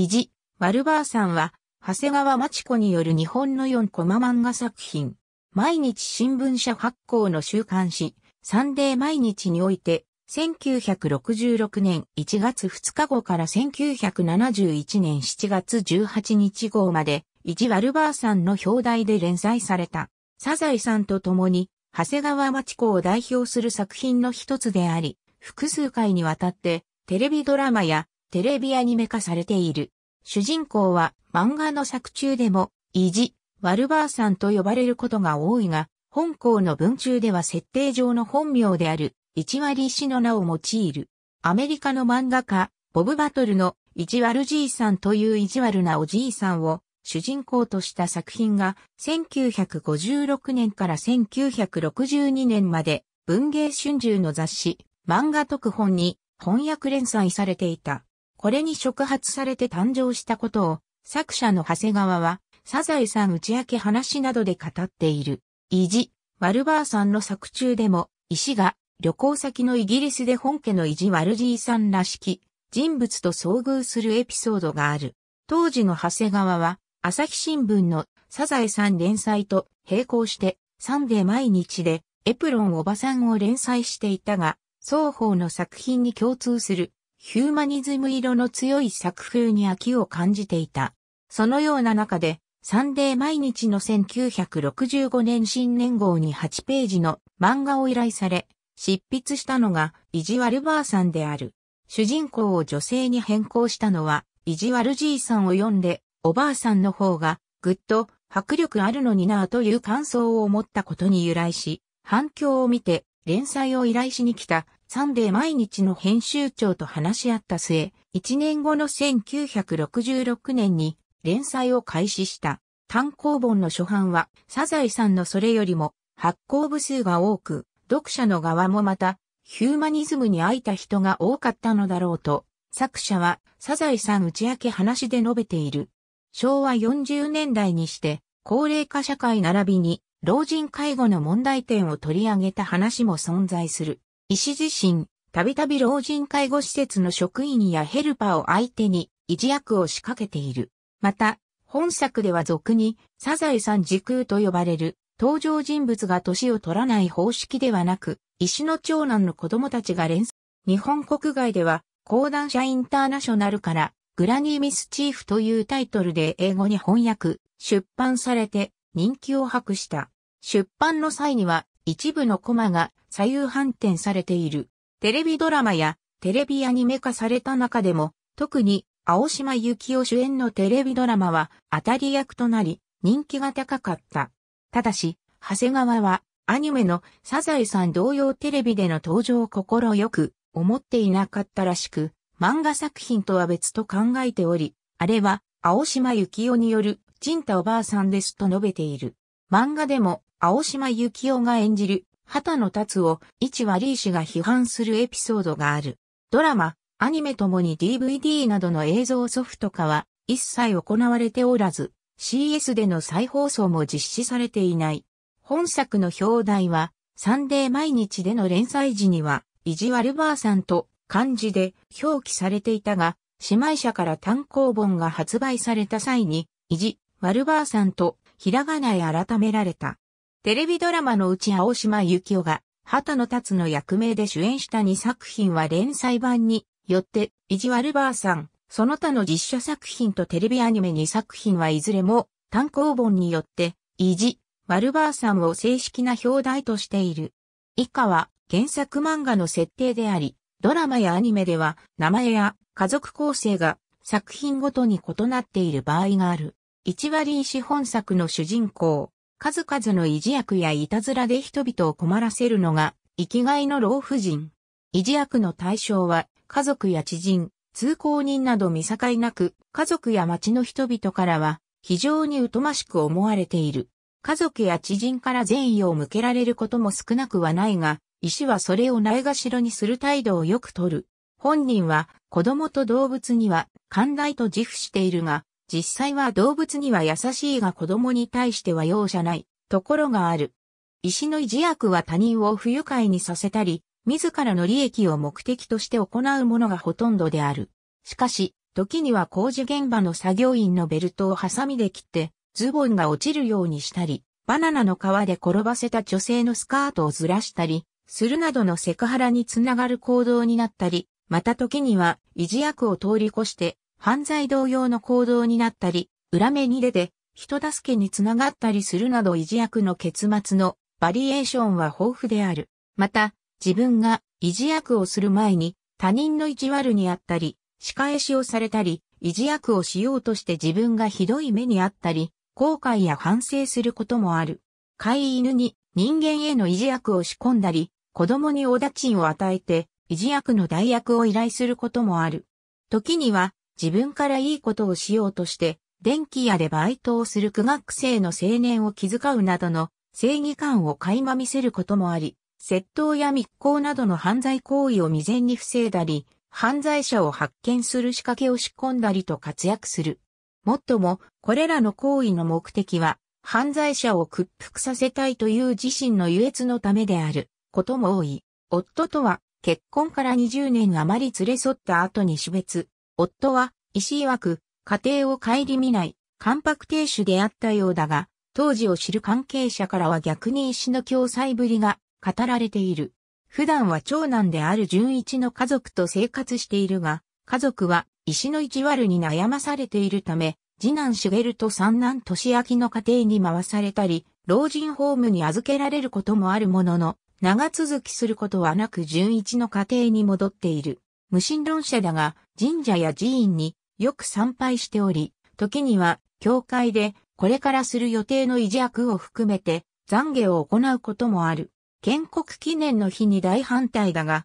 意地、ワルバーさんは、長谷川町子による日本の4コマ漫画作品、毎日新聞社発行の週刊誌、サンデー毎日において、1966年1月2日後から1971年7月18日号まで、意地ワルバーさんの表題で連載された、サザエさんと共に、長谷川町子を代表する作品の一つであり、複数回にわたって、テレビドラマやテレビアニメ化されている。主人公は漫画の作中でも、イジ、ワルバーさんと呼ばれることが多いが、本校の文中では設定上の本名である、一割氏の名を用いる。アメリカの漫画家、ボブ・バトルの、いじわるじいさんといういじわるなおじいさんを、主人公とした作品が、1956年から1962年まで、文芸春秋の雑誌、漫画特本に、翻訳連載されていた。これに触発されて誕生したことを、作者の長谷川は、サザエさん打ち明け話などで語っている。意地、ワルバーさんの作中でも、石が旅行先のイギリスで本家の意地ワルジーさんらしき人物と遭遇するエピソードがある。当時の長谷川は、朝日新聞のサザエさん連載と並行して、サンデー毎日でエプロンおばさんを連載していたが、双方の作品に共通するヒューマニズム色の強い作風に飽きを感じていた。そのような中で、サンデー毎日の1965年新年号に8ページの漫画を依頼され、執筆したのがイジワルバーさんである。主人公を女性に変更したのは、イジワルじいさんを読んで、おばあさんの方が、ぐっと迫力あるのになぁという感想を持ったことに由来し、反響を見て連載を依頼しに来たサンデー毎日の編集長と話し合った末、1年後の1966年に連載を開始した。単行本の初版はサザエさんのそれよりも発行部数が多く、読者の側もまたヒューマニズムに飽いた人が多かったのだろうと、作者はサザエさん打ち明け話で述べている。昭和40年代にして、高齢化社会並びに、老人介護の問題点を取り上げた話も存在する。医師自身、たびたび老人介護施設の職員やヘルパーを相手に維持役を仕掛けている。また、本作では俗にサザエさん時空と呼ばれる登場人物が年を取らない方式ではなく、医師の長男の子供たちが連鎖。日本国外では、講談社インターナショナルから、グラニーミスチーフというタイトルで英語に翻訳、出版されて人気を博した。出版の際には一部のコマが左右反転されている。テレビドラマやテレビアニメ化された中でも、特に青島幸男主演のテレビドラマは当たり役となり、人気が高かった。ただし、長谷川はアニメのサザエさん同様テレビでの登場を心よく思っていなかったらしく、漫画作品とは別と考えており、あれは青島幸男による、ジンタおばあさんですと述べている。漫画でも青島幸男が演じる畑野達を一割ー氏が批判するエピソードがある。ドラマ、アニメともに DVD などの映像ソフト化は一切行われておらず、CS での再放送も実施されていない。本作の表題は、サンデー毎日での連載時には、意地悪ばあさんと漢字で表記されていたが、姉妹社から単行本が発売された際に、意地、悪ばあさんとひらがなへ改められた。テレビドラマのうち青島幸男が、畑野達の役名で主演した2作品は連載版によって、意地悪ばあさん、その他の実写作品とテレビアニメ2作品はいずれも、単行本によって、意地、悪ばあさんを正式な表題としている。以下は、原作漫画の設定であり、ドラマやアニメでは、名前や家族構成が作品ごとに異なっている場合がある。1割石本作の主人公、数々の維持役やいたずらで人々を困らせるのが、生きがいの老婦人。維持役の対象は、家族や知人、通行人など見境なく、家族や町の人々からは、非常に疎ましく思われている。家族や知人から善意を向けられることも少なくはないが、医師はそれをないがしろにする態度をよくとる。本人は子供と動物には寛大と自負しているが、実際は動物には優しいが子供に対しては容赦ないところがある。石の持悪は他人を不愉快にさせたり、自らの利益を目的として行うものがほとんどである。しかし、時には工事現場の作業員のベルトをハサミで切って、ズボンが落ちるようにしたり、バナナの皮で転ばせた女性のスカートをずらしたり、するなどのセクハラにつながる行動になったり、また時には、意地悪を通り越して、犯罪同様の行動になったり、裏目に出て人助けにつながったりするなど維持役の結末のバリエーションは豊富である。また、自分が維持役をする前に他人の意地悪にあったり、仕返しをされたり、維持役をしようとして自分がひどい目にあったり、後悔や反省することもある。飼い犬に人間への維持役を仕込んだり、子供におダちを与えて、維持役の代役を依頼することもある。時には、自分からいいことをしようとして、電気屋でバイトをする苦学生の青年を気遣うなどの正義感を垣間見せることもあり、窃盗や密航などの犯罪行為を未然に防いだり、犯罪者を発見する仕掛けを仕込んだりと活躍する。もっとも、これらの行為の目的は、犯罪者を屈服させたいという自身の優越のためであることも多い。夫とは結婚から20年余り連れ添った後に死別、夫は、石曰く、家庭を顧みない、関白亭主であったようだが、当時を知る関係者からは逆に石の共済ぶりが語られている。普段は長男である純一の家族と生活しているが、家族は石の意地悪に悩まされているため、次男茂と三男年明の家庭に回されたり、老人ホームに預けられることもあるものの、長続きすることはなく純一の家庭に戻っている。無神論者だが、神社や寺院によく参拝しており、時には、教会で、これからする予定の維持悪を含めて、懺悔を行うこともある。建国記念の日に大反対だが、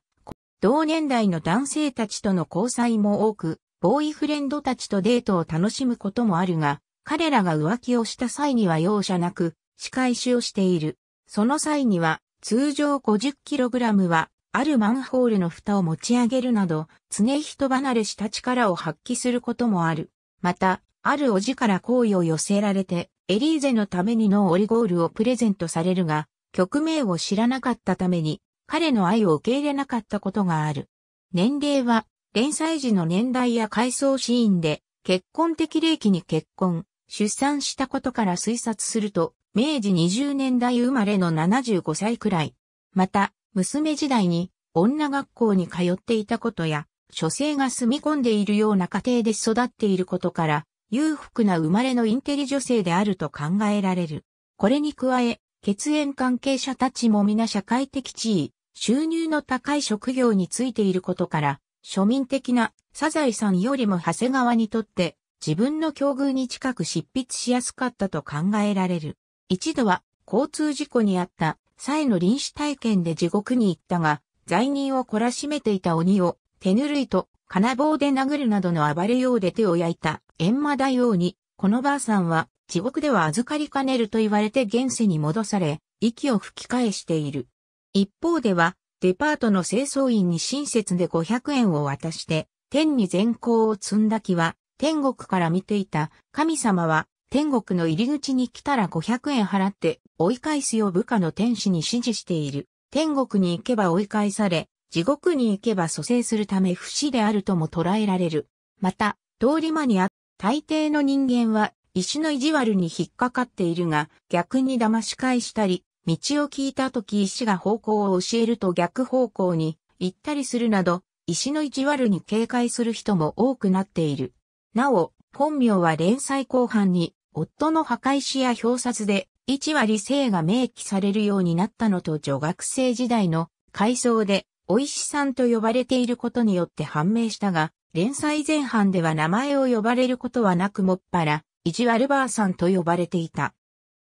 同年代の男性たちとの交際も多く、ボーイフレンドたちとデートを楽しむこともあるが、彼らが浮気をした際には容赦なく、仕返しをしている。その際には、通常 50kg はあるマンホールの蓋を持ち上げるなど、常人離れした力を発揮することもある。また、あるおじから好意を寄せられて、エリーゼのためにノーオリゴールをプレゼントされるが、曲名を知らなかったために、彼の愛を受け入れなかったことがある。年齢は、連載時の年代や回想シーンで、結婚的齢期に結婚、出産したことから推察すると、明治20年代生まれの75歳くらい。また、娘時代に女学校に通っていたことや、書生が住み込んでいるような家庭で育っていることから、裕福な生まれのインテリ女性であると考えられる。これに加え、血縁関係者たちも皆社会的地位、収入の高い職業についていることから、庶民的なサザエさんよりも長谷川にとって自分の境遇に近く執筆しやすかったと考えられる。一度は交通事故にあった際の臨死体験で地獄に行ったが、罪人を懲らしめていた鬼を手ぬるいと金棒で殴るなどの暴れようで手を焼いた閻魔大王に、このばあさんは地獄では預かりかねると言われて現世に戻され、息を吹き返している。一方では、デパートの清掃員に親切で500円を渡して、天に善行を積んだ気は、天国から見ていた神様は天国の入り口に来たら500円払って追い返すよう部下の天使に指示している。天国に行けば追い返され、地獄に行けば蘇生するため不死であるとも捉えられる。また、通り魔にあ大抵の人間は石の意地悪に引っかかっているが、逆に騙し返したり、道を聞いた時石が方向を教えると逆方向に行ったりするなど、石の意地悪に警戒する人も多くなっている。なお、本名は連載後半に夫の墓石や表札で1割性が明記されるようになったのと女学生時代の回想で、お医師さんと呼ばれていることによって判明したが、連載前半では名前を呼ばれることはなくもっぱら、意地悪ばあさんと呼ばれていた。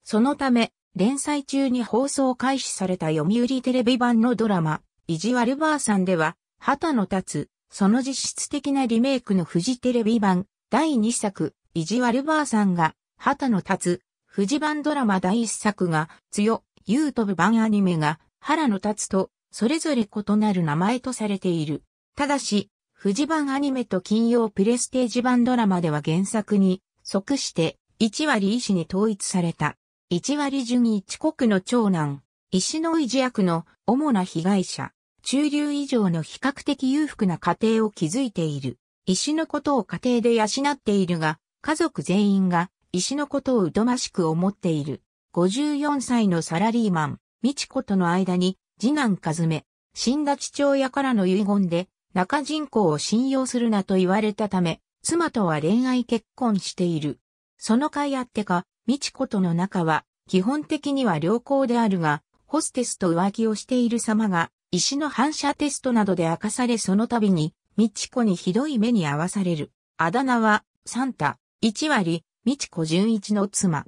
そのため、連載中に放送開始された読売テレビ版のドラマ、意地悪ばあさんでは、旗の立つ、その実質的なリメイクのフジテレビ版、第2作、意地悪ばあさんが、旗の立つ、富士版ドラマ第一作が、強、優飛ブ版アニメが、原の立つと、それぞれ異なる名前とされている。ただし、富士版アニメと金曜プレステージ版ドラマでは原作に、即して、1割医師に統一された。1割順一国の長男、石の維持役の主な被害者、中流以上の比較的裕福な家庭を築いている。石のことを家庭で養っているが、家族全員が石のことを疎ましく思っている。54歳のサラリーマン、美智子との間に、次男和め、死んだ父親からの遺言で、中人口を信用するなと言われたため、妻とは恋愛結婚している。その甲斐あってか、美智子との仲は、基本的には良好であるが、ホステスと浮気をしている様が、石の反射テストなどで明かされその度に、美智子にひどい目に遭わされる。あだ名は、サンタ、1割、美智子淳一の妻。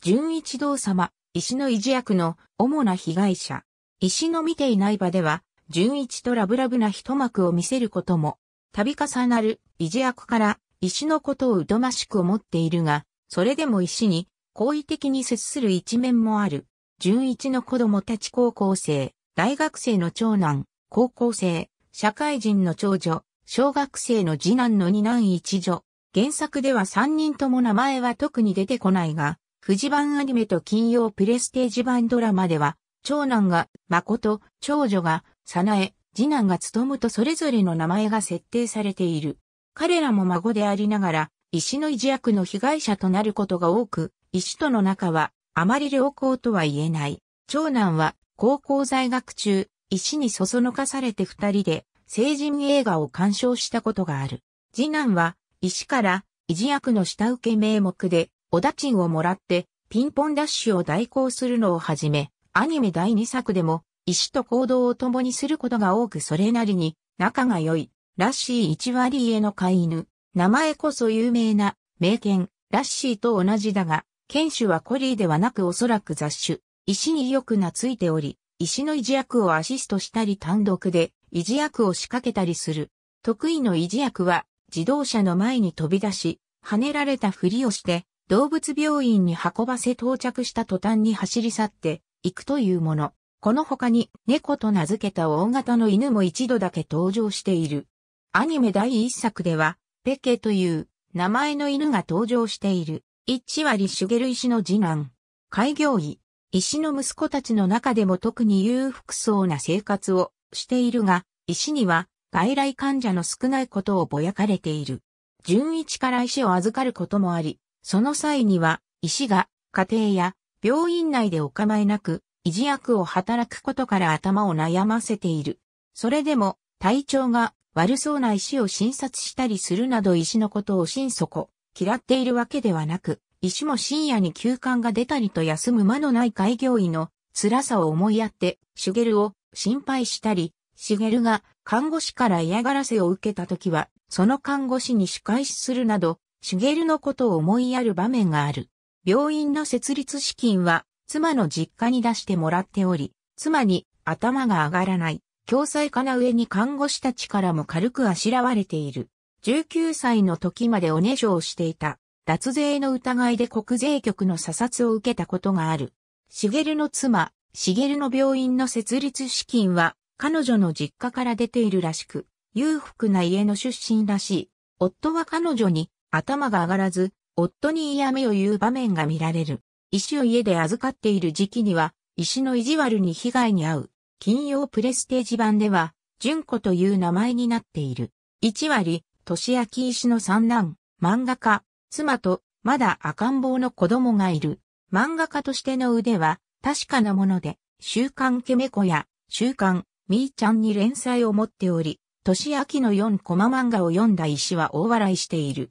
純一堂様、石の維持役の主な被害者。石の見ていない場では、純一とラブラブな一幕を見せることも、度重なる維持役から石のことを疎ましく思っているが、それでも石に好意的に接する一面もある。純一の子供たち高校生、大学生の長男、高校生、社会人の長女、小学生の次男の二男一女、原作では3人とも名前は特に出てこないが、富士版アニメと金曜プレステージ版ドラマでは、長男が誠、長女が早苗、次男が務とそれぞれの名前が設定されている。彼らも孫でありながら、石の維持役の被害者となることが多く、石との仲はあまり良好とは言えない。長男は高校在学中、石にそそのかされて二人で成人映画を鑑賞したことがある。次男は石から維持役の下請け名目で、お立ちんをもらって、ピンポンダッシュを代行するのをはじめ、アニメ第2作でも、石と行動を共にすることが多くそれなりに、仲が良い、ラッシー1割家の飼い犬。名前こそ有名な、名犬、ラッシーと同じだが、犬種はコリーではなくおそらく雑種、石によく懐いており、石の維持役をアシストしたり単独で、維持役を仕掛けたりする。得意の維持役は、自動車の前に飛び出し、跳ねられたふりをして、動物病院に運ばせ到着した途端に走り去っていくというもの。この他に猫と名付けた大型の犬も一度だけ登場している。アニメ第一作では、ペケという名前の犬が登場している。一割ル石の次男。開業医。石の息子たちの中でも特に裕福そうな生活をしているが、石には外来患者の少ないことをぼやかれている。純一から石を預かることもあり、その際には、石が家庭や病院内でお構いなく、維持薬を働くことから頭を悩ませている。それでも、体調が悪そうな石を診察したりするなど石のことを心底、嫌っているわけではなく、石も深夜に休館が出たりと休む間のない開業医の辛さを思いやって、シュゲルを心配したり、シュゲルが看護師から嫌がらせを受けた時は、その看護師に仕返しするなど、茂のことを思いやる場面がある。病院の設立資金は、妻の実家に出してもらっており、妻に頭が上がらない、共済かな上に看護師たちからも軽くあしらわれている。19歳の時までおねしょをしていた。脱税の疑いで国税局の査察を受けたことがある。茂の妻、茂の病院の設立資金は、彼女の実家から出ているらしく、裕福な家の出身らしい。夫は彼女に頭が上がらず、夫に嫌味を言う場面が見られる。石を家で預かっている時期には、石の意地悪に被害に遭う。金曜プレステージ版では、純子という名前になっている。1割、年明石の三男、漫画家、妻と、まだ赤ん坊の子供がいる。漫画家としての腕は、確かなもので、週刊ケメコや、週刊、みーちゃんに連載を持っており、年秋の4コマ漫画を読んだ石は大笑いしている。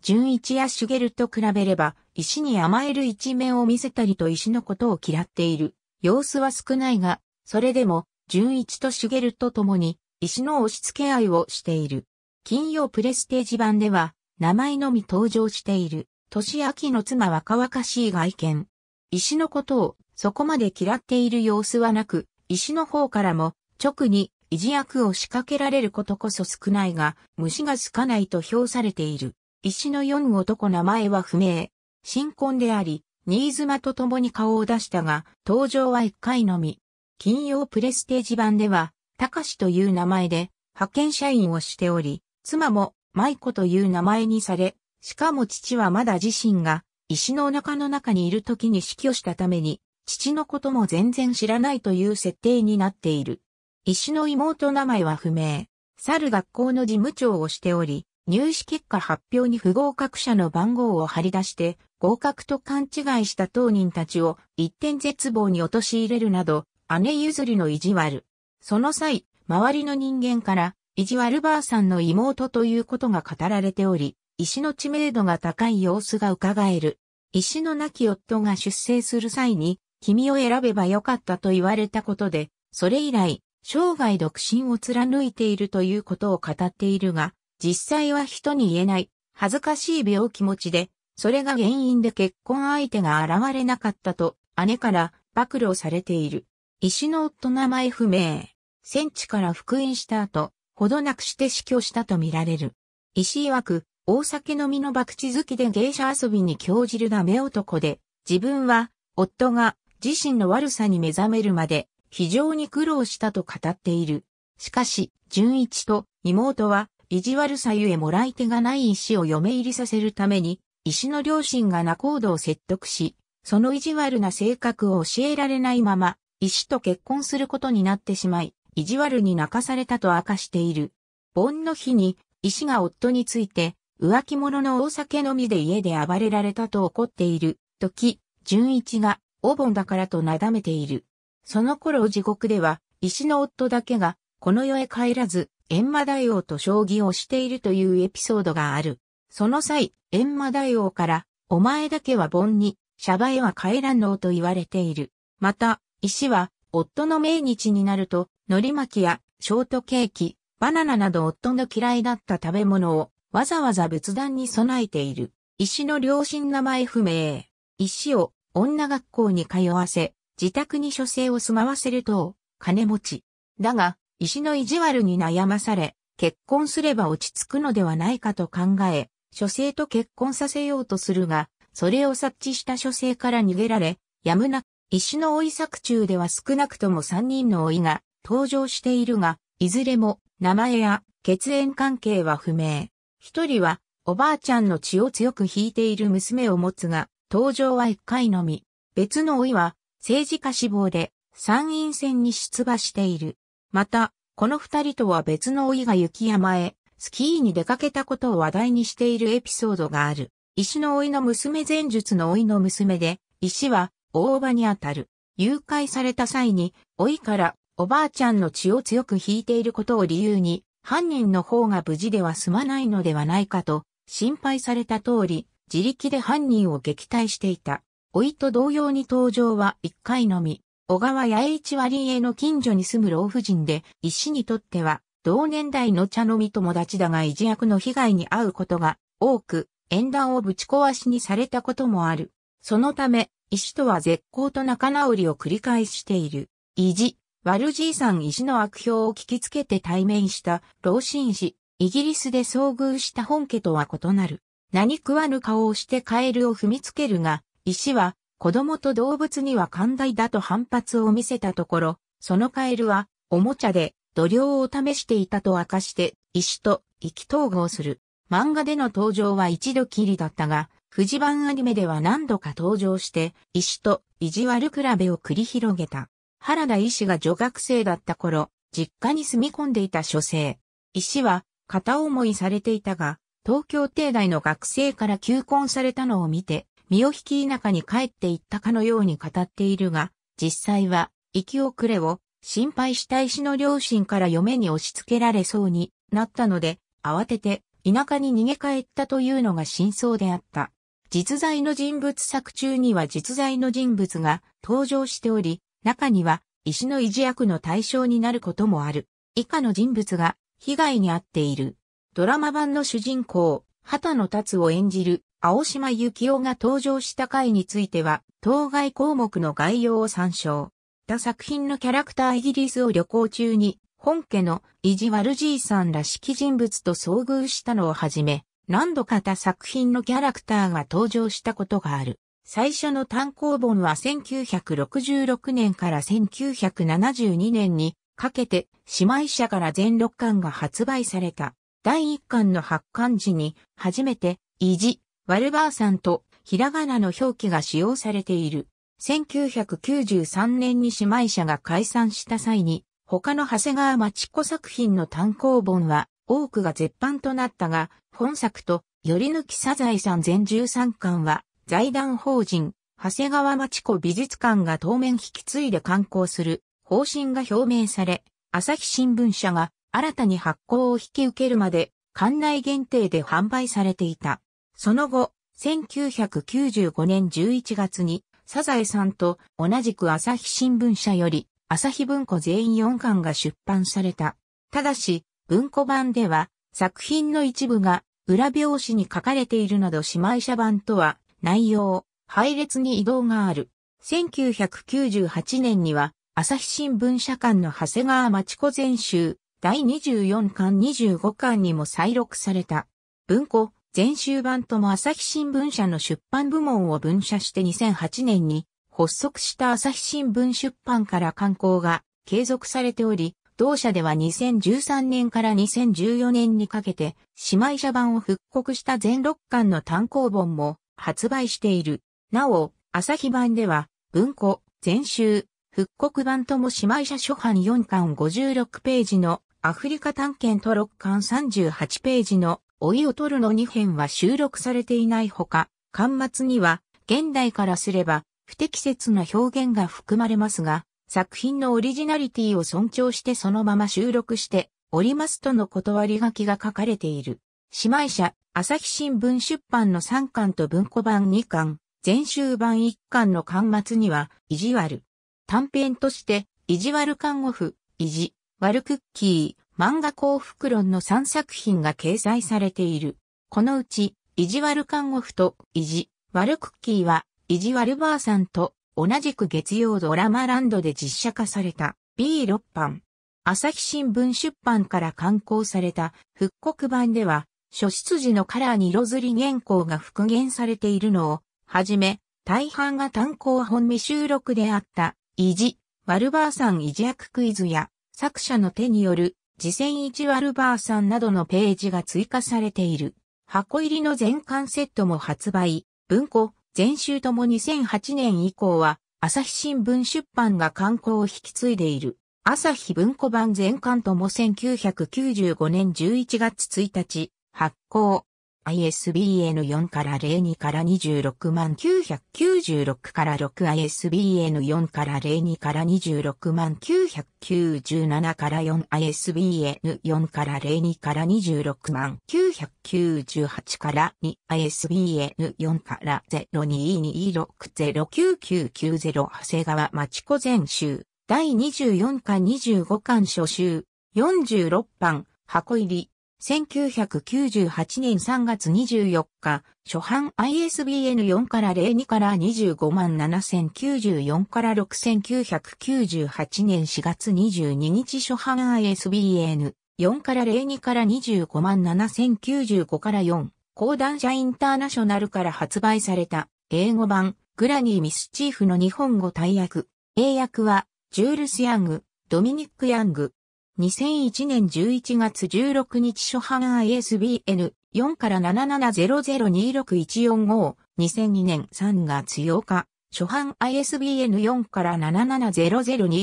純一やルと比べれば、石に甘える一面を見せたりと石のことを嫌っている。様子は少ないが、それでも、純一と茂と共に、石の押し付け合いをしている。金曜プレステージ版では、名前のみ登場している。年秋の妻若々しい外見。石のことを、そこまで嫌っている様子はなく、石の方からも、直に維持薬を仕掛けられることこそ少ないが、虫がつかないと評されている。石の四男名前は不明。新婚であり、新妻と共に顔を出したが、登場は一回のみ。金曜プレステージ版では、高志という名前で、派遣社員をしており、妻も、舞子という名前にされ、しかも父はまだ自身が、石のお腹の中にいる時に死去したために、父のことも全然知らないという設定になっている。石の妹名前は不明。猿学校の事務長をしており、入試結果発表に不合格者の番号を貼り出して、合格と勘違いした当人たちを一点絶望に陥れるなど、姉譲りの意地悪。その際、周りの人間から、意地悪ばあさんの妹ということが語られており、石の知名度が高い様子が伺える。石の亡き夫が出征する際に、君を選べばよかったと言われたことで、それ以来、生涯独身を貫いているということを語っているが、実際は人に言えない恥ずかしい病気持ちで、それが原因で結婚相手が現れなかったと姉から暴露されている。石の夫名前不明。戦地から復員した後、ほどなくして死去したとみられる。石曰く、大酒飲みの博打好きで芸者遊びに興じるダメ男で、自分は、夫が自身の悪さに目覚めるまで非常に苦労したと語っている。しかし、純一と妹は意地悪さゆえもらい手がない石を嫁入りさせるために、石の両親が仲人を説得し、その意地悪な性格を教えられないまま、石と結婚することになってしまい、意地悪に泣かされたと明かしている。盆の日に、石が夫について、浮気者の大酒飲みで家で暴れられたと怒っている、時、純一が、お盆だからとなだめている。その頃地獄では、石の夫だけが、この世へ帰らず、閻魔大王と将棋をしているというエピソードがある。その際、閻魔大王から、お前だけは盆に、シャバへは帰らんのと言われている。また、石は、夫の命日になると、海苔巻きや、ショートケーキ、バナナなど夫の嫌いだった食べ物を、わざわざ仏壇に備えている。石の両親名前不明。石を、女学校に通わせ、自宅に書生を住まわせると、金持ち。だが、石の意地悪に悩まされ、結婚すれば落ち着くのではないかと考え、書生と結婚させようとするが、それを察知した書生から逃げられ、やむなく、石の老い作中では少なくとも三人の老いが登場しているが、いずれも名前や血縁関係は不明。一人は、おばあちゃんの血を強く引いている娘を持つが、登場は一回のみ。別の追いは、政治家志望で参院選に出馬している。また、この二人とは別の老いが雪山へ、スキーに出かけたことを話題にしているエピソードがある。石の老いの娘前述の老いの娘で、石は大場にあたる。誘拐された際に、老いからおばあちゃんの血を強く引いていることを理由に、犯人の方が無事では済まないのではないかと、心配された通り、自力で犯人を撃退していた。老いと同様に登場は一回のみ。小川八重一割家の近所に住む老婦人で、石にとっては、同年代の茶飲み友達だが維持役の被害に遭うことが多く、縁談をぶち壊しにされたこともある。そのため、石とは絶好と仲直りを繰り返している。意地、悪じいさん石の悪評を聞きつけて対面した老紳士、イギリスで遭遇した本家とは異なる。何食わぬ顔をしてカエルを踏みつけるが、石は子供と動物には寛大だと反発を見せたところ、そのカエルはおもちゃで度量を試していたと明かして石と意気統合する。漫画での登場は一度きりだったが、富士版アニメでは何度か登場して、石と意地悪比べを繰り広げた。原田医師が女学生だった頃、実家に住み込んでいた書生。石は片思いされていたが、東京帝大の学生から求婚されたのを見て、身を引き田舎に帰っていったかのように語っているが、実際は、生き遅れを心配した石の両親から嫁に押し付けられそうになったので、慌てて田舎に逃げ帰ったというのが真相であった。実在の人物作中には実在の人物が登場しており、中には石の維持役の対象になることもある。以下の人物が被害に遭っている。ドラマ版の主人公、畑野達を演じる青島幸男が登場した回については、当該項目の概要を参照。他作品のキャラクターイギリスを旅行中に、本家の意地悪じいさんらしき人物と遭遇したのをはじめ、何度か他作品のキャラクターが登場したことがある。最初の単行本は1966年から1972年にかけて姉妹社から全6巻が発売された。第1巻の発刊時に初めて、意地、ワルバーさんとひらがなの表記が使用されている。1993年に姉妹社が解散した際に、他の長谷川町子作品の単行本は多くが絶版となったが、本作と、より抜きサザエさん全13巻は、財団法人、長谷川町子美術館が当面引き継いで刊行する方針が表明され、朝日新聞社が新たに発行を引き受けるまで、館内限定で販売されていた。その後、1995年11月に、サザエさんと同じく朝日新聞社より、朝日文庫全員4巻が出版された。ただし、文庫版では、作品の一部が裏表紙に書かれているなど姉妹社版とは、内容、配列に移動がある。1998年には、朝日新聞社間の長谷川町子全集、第24巻25巻にも再録された。文庫、全集版とも朝日新聞社の出版部門を分社して2008年に発足した朝日新聞出版から刊行が継続されており、同社では2013年から2014年にかけて姉妹社版を復刻した全6巻の単行本も発売している。なお、朝日版では文庫、全集、復刻版とも姉妹社初版4巻56ページのアフリカ探検と6巻38ページの老いを取るの2編は収録されていないほか、巻末には、現代からすれば、不適切な表現が含まれますが、作品のオリジナリティを尊重してそのまま収録しておりますとの断り書きが書かれている。姉妹社、朝日新聞出版の3巻と文庫版2巻、全集版1巻の巻末には、意地悪。短編として、意地悪看護婦、意地、悪クッキー、漫画幸福論の3作品が掲載されている。このうち、意地悪看護婦と意地悪クッキーは、意地悪ばあさんと同じく月曜ドラマランドで実写化された B6 版。朝日新聞出版から刊行された復刻版では、初出時のカラーに色づり原稿が復元されているのを、はじめ、大半が単行本未収録であった、意地、ワルバーさん意地役クイズや、作者の手による次戦一ワルバーさんなどのページが追加されている。箱入りの全巻セットも発売、文庫、全集とも2008年以降は、朝日新聞出版が刊行を引き継いでいる。朝日文庫版全巻とも1995年11月1日、発行。ISBN4 から02から26万996から6 ISBN4 から02から26万997から4 ISBN4 から02から26万998から2 ISBN4 から0 2 2 6 0 9 9 9 0長谷川町子全集第24巻25巻初集46版箱入り1998年3月24日、初版 ISBN 4から02から25万7094から6998年4月22日初版 ISBN 4から02から25万7095から4、講談社インターナショナルから発売された英語版グラニー・ミスチーフの日本語大役。英訳はジュールス・ヤング、ドミニック・ヤング、2001年11月16日初版 ISBN 4から7 7 0 0 2 6 1 4 5 2002年3月8日初版 ISBN 4から7700261532 0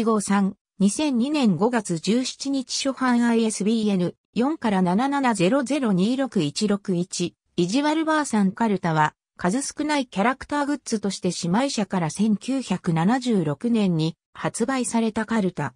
0 2年5月17日初版 ISBN 4から7 7 0 0 2 6 1 6 1イジワルバーさんカルタは数少ないキャラクターグッズとして姉妹社から1976年に発売されたカルタ。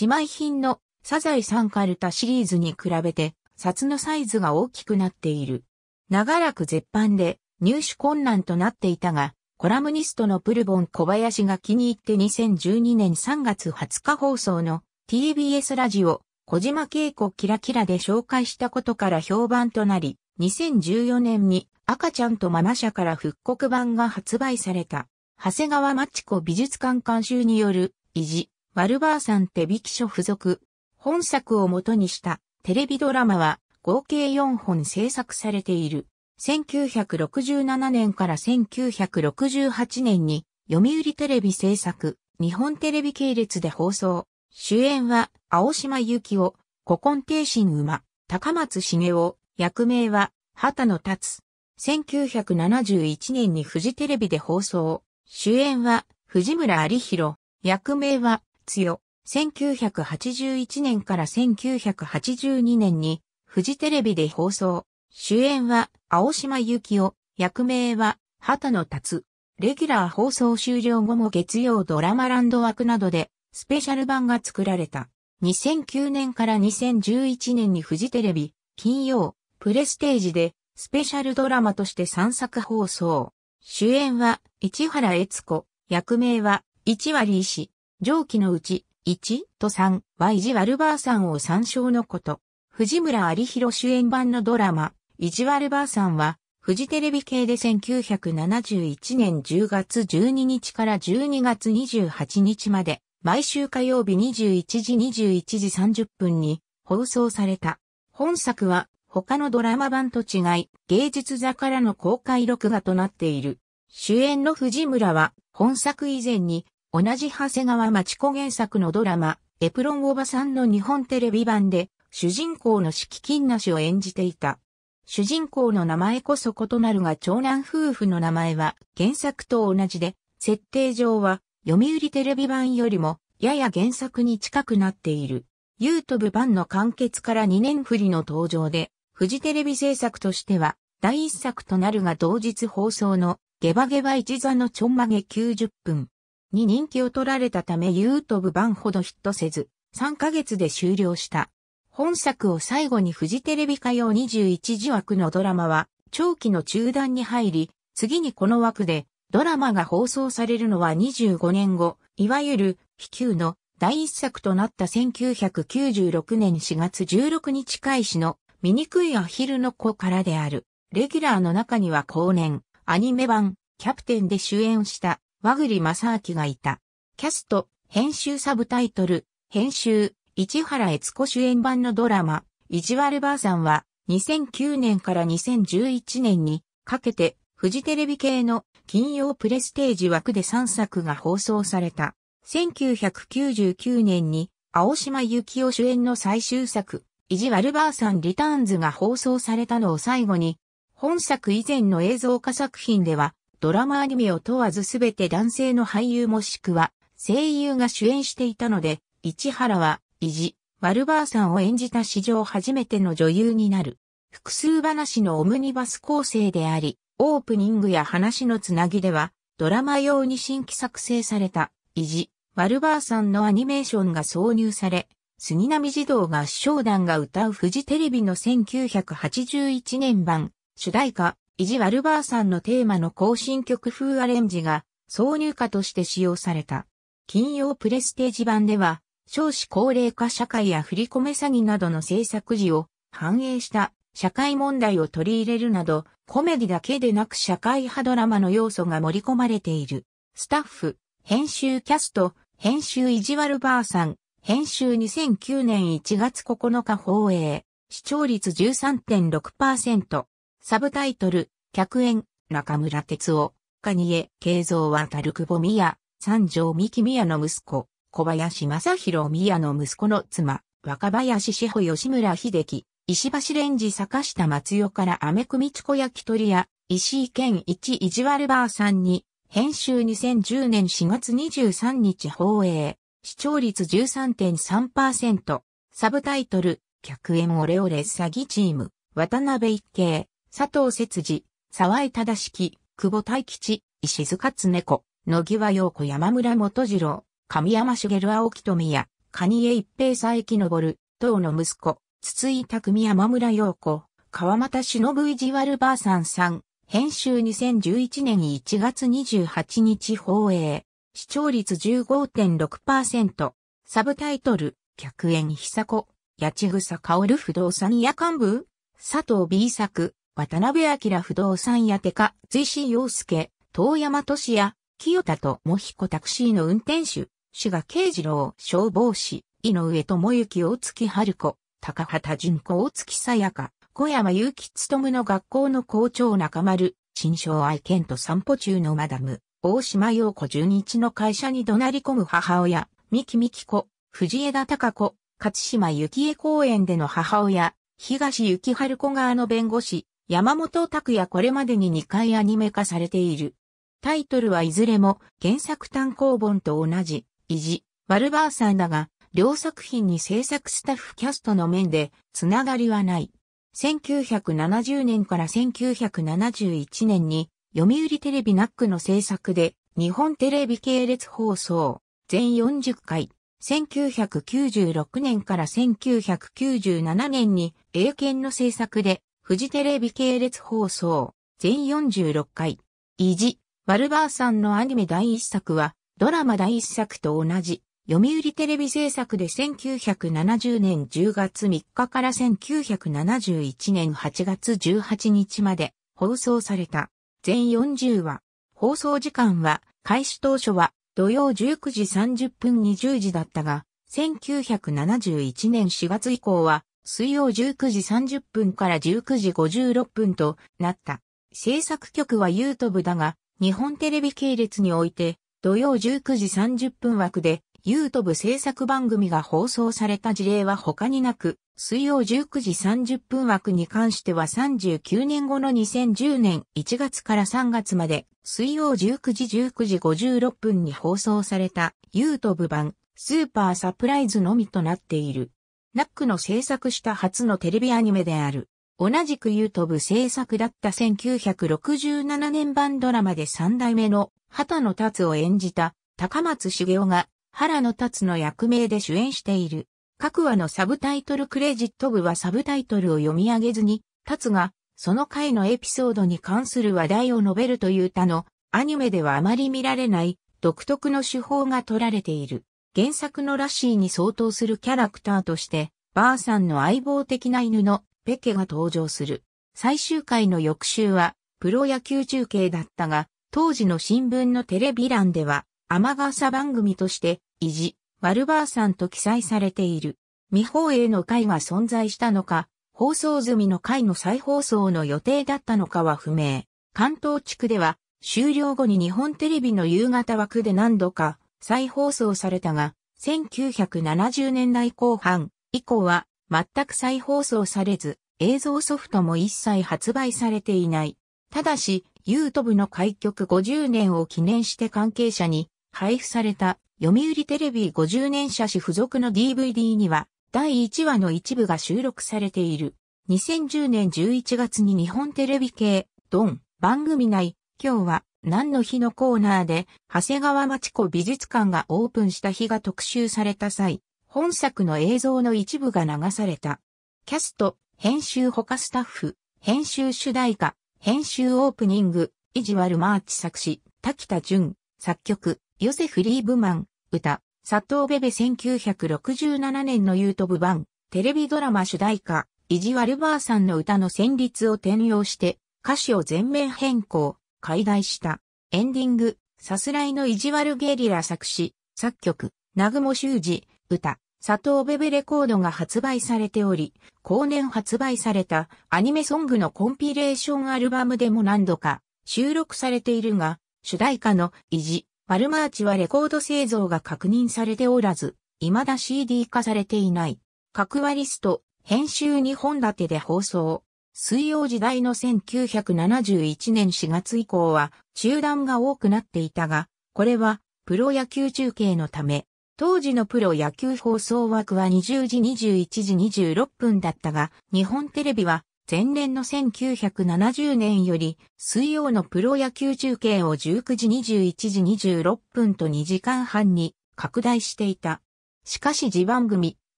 姉妹品のサザエサンカルタシリーズに比べて、札のサイズが大きくなっている。長らく絶版で入手困難となっていたが、コラムニストのプルボン小林が気に入って2012年3月20日放送の TBS ラジオ小島恵子キラキラで紹介したことから評判となり、2014年に赤ちゃんとママ社から復刻版が発売された。長谷川町子美術館監修による維持、ワルバーさん手引き書付属。本作を元にしたテレビドラマは合計4本制作されている。1967年から1968年に読売テレビ制作、日本テレビ系列で放送。主演は青島由紀夫、古今帝神馬、高松茂雄、役名は畑野達。1971年にフジテレビで放送。主演は藤村有弘。役名はツヨ、1981年から1982年に、フジテレビで放送。主演は、青島幸紀夫、役名は、畑野達。レギュラー放送終了後も月曜ドラマランド枠などで、スペシャル版が作られた。2009年から2011年にフジテレビ、金曜、プレステージで、スペシャルドラマとして3作放送。主演は、市原悦子、役名は、市割医師、上記のうち、1と3は意地悪ばあさんを参照のこと。藤村有弘主演版のドラマ、意地悪ばあさんは、フジテレビ系で1971年10月12日から12月28日まで、毎週火曜日21時21時30分に放送された。本作は他のドラマ版と違い、芸術座からの公開録画となっている。主演の藤村は本作以前に同じ長谷川町子原作のドラマ、エプロンおばさんの日本テレビ版で、主人公の敷金なしを演じていた。主人公の名前こそ異なるが長男夫婦の名前は原作と同じで、設定上は読売テレビ版よりもやや原作に近くなっている。ユートブ版の完結から2年振りの登場で、フジテレビ制作としては第一作となるが同日放送のゲバゲバ一座のちょんまげ90分。に人気を取られたため YouTube 版ほどヒットせず、3ヶ月で終了した。本作を最後にフジテレビ火曜21時枠のドラマは、長期の中断に入り、次にこの枠で、ドラマが放送されるのは25年後、いわゆる、飛球の第一作となった1996年4月16日開始の、醜いアヒルの子からである。レギュラーの中には後年、アニメ版、キャプテンで主演した、和栗正明がいた。キャスト、編集サブタイトル、編集、市原悦子主演版のドラマ、いじわるばあさんは、2009年から2011年にかけて、フジテレビ系の金曜プレステージ枠で3作が放送された。1999年に、青島幸夫主演の最終作、いじわるばあさんリターンズが放送されたのを最後に、本作以前の映像化作品では、ドラマアニメを問わずすべて男性の俳優もしくは声優が主演していたので、市原は、いじ、ワルバーさんを演じた史上初めての女優になる。複数話のオムニバス構成であり、オープニングや話のつなぎでは、ドラマ用に新規作成された、いじ、ワルバーさんのアニメーションが挿入され、杉並児童合唱団が歌うフジテレビの1981年版、主題歌、イジ・ワルバーさんのテーマの更新曲風アレンジが挿入歌として使用された。金曜プレステージ版では、少子高齢化社会や振り込め詐欺などの制作時を反映した社会問題を取り入れるなど、コメディだけでなく社会派ドラマの要素が盛り込まれている。スタッフ、編集キャスト、編集イジワルバーさん、編集2009年1月9日放映、視聴率13.6%。サブタイトル、客演、中村哲夫、蟹江慶三はたる久保宮、三条三木宮の息子、小林正宏宮の息子の妻、若林志保吉村秀樹、石橋蓮司坂下松代からアメクミチコ焼き鳥屋、石井健一じわるバーさんに、編集2010年4月23日放映、視聴率13.3%、サブタイトル、客演オレオレ詐欺チーム、渡辺一慶、佐藤節次、沢井忠式、久保大吉、石塚恒子、野際陽子山村元次郎、神山茂青木富也、蟹江一平佐伯昇、等の息子、筒井匠山村陽子、川又忍意地悪ばあさんさん、編集2011年1月28日放映、視聴率15.6%、サブタイトル、客円久子、八千草薫不動産夜間部佐藤 B 作、渡辺明不動産屋手か、随志洋介、遠山俊也、清田とも彦タクシーの運転手、滋賀慶次郎、消防士、井上智之大月春子、高畑淳子大月さやか、小山祐吉勤の学校の校長中丸、新商愛犬と散歩中のマダム、大島洋子純一の会社に怒鳴り込む母親、三木美希子、藤枝隆子、勝島幸恵公園での母親、東幸春子側の弁護士、山本拓也これまでに2回アニメ化されている。タイトルはいずれも原作単行本と同じ、維持、ワルバーサーだが、両作品に制作スタッフキャストの面で、つながりはない。1970年から1971年に、読売テレビナックの制作で、日本テレビ系列放送、全40回。1996年から1997年に、英検の制作で、フジテレビ系列放送、全46回。維持、ワルバーさんのアニメ第一作は、ドラマ第一作と同じ、読売テレビ制作で1970年10月3日から1971年8月18日まで放送された。全40話。放送時間は、開始当初は土曜19時30分に10時だったが、1971年4月以降は水曜19時30分から19時56分となった。制作局は YouTube だが、日本テレビ系列において、土曜19時30分枠で YouTube 制作番組が放送された事例は他になく、水曜19時30分枠に関しては39年後の2010年1月から3月まで、水曜19時19時56分に放送された YouTube 版スーパーサプライズのみとなっている。ナックの制作した初のテレビアニメである。同じくユートブ制作だった1967年版ドラマで三代目の畑野達を演じた高松茂雄が原野達の役名で主演している。各話のサブタイトルクレジット部はサブタイトルを読み上げずに、達がその回のエピソードに関する話題を述べるという他のアニメではあまり見られない独特の手法が取られている。原作のラッシーに相当するキャラクターとして、ばあさんの相棒的な犬のペケが登場する。最終回の翌週は、プロ野球中継だったが、当時の新聞のテレビ欄では、天笠番組として、維持、悪ばあさんと記載されている。未放映の回が存在したのか、放送済みの回の再放送の予定だったのかは不明。関東地区では、終了後に日本テレビの夕方枠で何度か再放送されたが、1970年代後半以降は全く再放送されず、映像ソフトも一切発売されていない。ただし、YouTube の開局50年を記念して関係者に配布された読売テレビ50年写真付属の DVD には第1話の一部が収録されている。2010年11月に日本テレビ系、ドン、番組内、今日は何の日のコーナーで、長谷川町子美術館がオープンした日が特集された際、本作の映像の一部が流された。キャスト、編集他スタッフ、編集主題歌、編集オープニング、意地悪マーチ作詞、滝田淳、作曲、ヨセフ・リーブマン、歌、佐藤ベベ1967年の YouTube 版、テレビドラマ主題歌、意地悪ルバーさんの歌の旋律を転用して、歌詞を全面変更。解外した。エンディング、さすらいの意地悪ゲリラ作詞、作曲、南雲修二、歌、佐藤ベベレコードが発売されており、後年発売されたアニメソングのコンピレーションアルバムでも何度か収録されているが、主題歌の意地、バルマーチはレコード製造が確認されておらず、未だ CD 化されていない。各話リスト、編集2本立てで放送。水曜時代の1971年4月以降は中断が多くなっていたが、これはプロ野球中継のため、当時のプロ野球放送枠は20時21時26分だったが、日本テレビは前年の1970年より水曜のプロ野球中継を19時21時26分と2時間半に拡大していた。しかし自番組、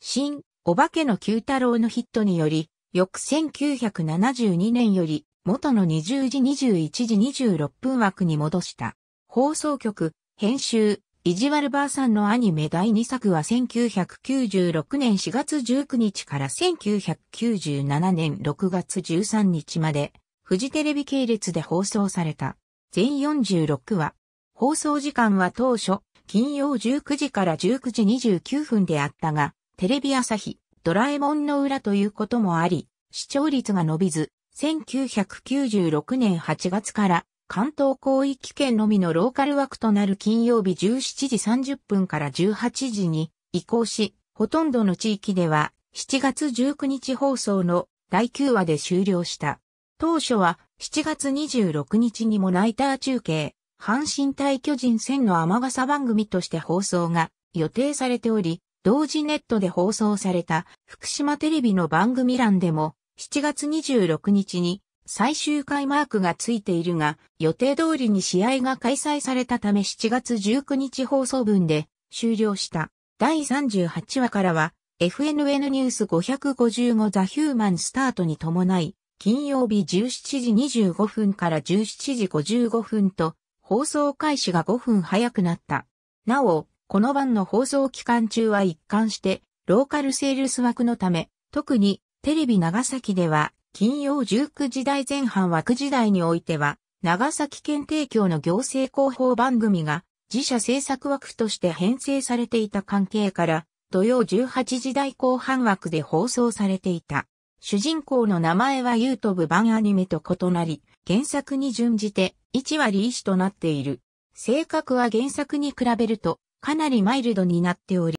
新、お化けの九太郎のヒットにより、翌1972年より、元の20時21時26分枠に戻した。放送局、編集、いじわるばあさんのアニメ第2作は1996年4月19日から1997年6月13日まで、フジテレビ系列で放送された。全46話。放送時間は当初、金曜19時から19時29分であったが、テレビ朝日、ドラえもんの裏ということもあり、視聴率が伸びず、1996年8月から関東広域圏のみのローカル枠となる金曜日17時30分から18時に移行し、ほとんどの地域では7月19日放送の第9話で終了した。当初は7月26日にもナイター中継、阪神対巨人戦の雨傘番組として放送が予定されており、同時ネットで放送された福島テレビの番組欄でも7月26日に最終回マークがついているが、予定通りに試合が開催されたため7月19日放送分で終了した第38話からは FNN ニュース555ザ・ヒューマンスタートに伴い、金曜日17時25分から17時55分と放送開始が5分早くなった。なお、この番の放送期間中は一貫して、ローカルセールス枠のため、特にテレビ長崎では、金曜19時代前半枠時代においては、長崎県提供の行政広報番組が自社制作枠として編成されていた関係から、土曜18時代後半枠で放送されていた。主人公の名前は YouTube 版アニメと異なり、原作に準じて1割医師となっている。性格は原作に比べるとかなりマイルドになっており、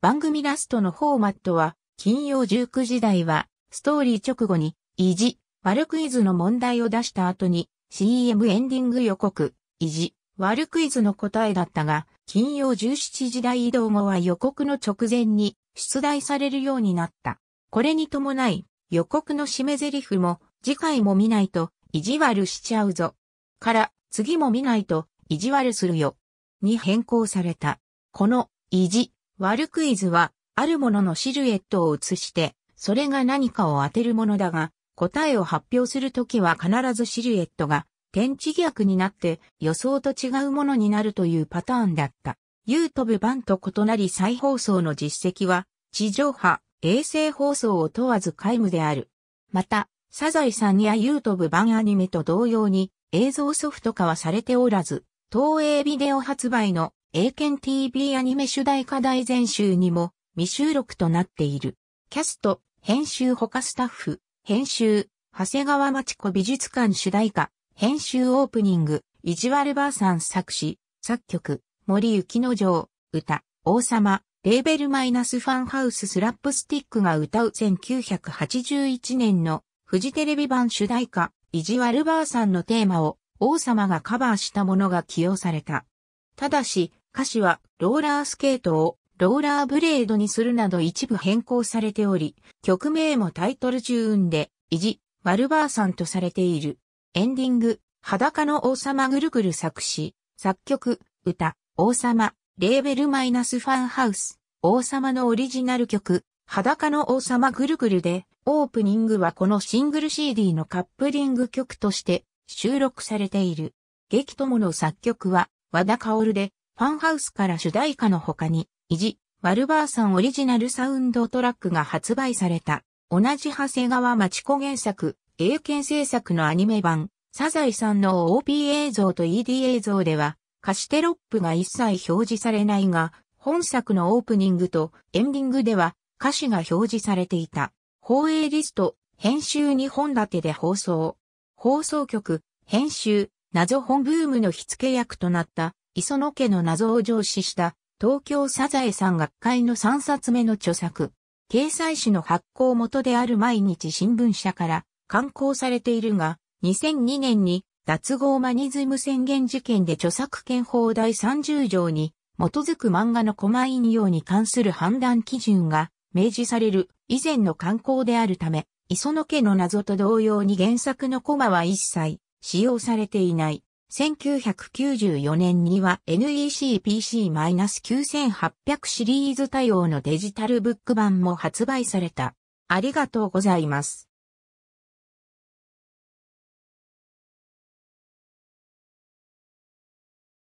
番組ラストのフォーマットは、金曜19時台は、ストーリー直後に、意地、悪クイズの問題を出した後に、CM エンディング予告、意地、悪クイズの答えだったが、金曜17時台移動後は予告の直前に出題されるようになった。これに伴い、予告の締め台詞も、次回も見ないと、意地悪しちゃうぞ。から、次も見ないと、意地悪するよ。に変更された。この、意地、悪クイズは、あるもののシルエットを映して、それが何かを当てるものだが、答えを発表するときは必ずシルエットが天地逆になって予想と違うものになるというパターンだった。YouTube 版と異なり再放送の実績は地上波、衛星放送を問わず皆無である。また、サザエさんや YouTube 版アニメと同様に映像ソフト化はされておらず、東映ビデオ発売の英検 TV アニメ主題課題全集にも未収録となっている。キャスト、編集他スタッフ、編集、長谷川町子美術館主題歌、編集オープニング、いじわるばあさん作詞、作曲、森幸之丞、歌、王様、レーベルマイナスファンハウススラップスティックが歌う1981年のフジテレビ版主題歌、いじわるばあさんのテーマを王様がカバーしたものが起用された。ただし、歌詞はローラースケートをローラーブレードにするなど一部変更されており、曲名もタイトル中運で、維持、ワルバーさんとされている。エンディング、裸の王様ぐるぐる作詞、作曲、歌、王様、レーベルマイナスファンハウス、王様のオリジナル曲、裸の王様ぐるぐるで、オープニングはこのシングル CD のカップリング曲として収録されている。劇友の作曲は和田薫で、ファンハウスから主題歌の他に、イジ、ワルバーさんオリジナルサウンドトラックが発売された。同じ長谷川町子原作、英検制作のアニメ版、サザエさんの OP 映像と ED 映像では、歌詞テロップが一切表示されないが、本作のオープニングとエンディングでは歌詞が表示されていた。放映リスト、編集2本立てで放送。放送局、編集、謎本ブームの火付け役となった磯野家の謎を上司した東京サザエさん学会の3冊目の著作。掲載誌の発行元である毎日新聞社から刊行されているが、2002年に脱合マニズム宣言事件で著作権法第30条に基づく漫画のコマ引用に関する判断基準が明示される以前の刊行であるため、磯野家の謎と同様に原作のコマは一切使用されていない。1994年には NEC PC-9800 シリーズ対応のデジタルブック版も発売された。ありがとうございます。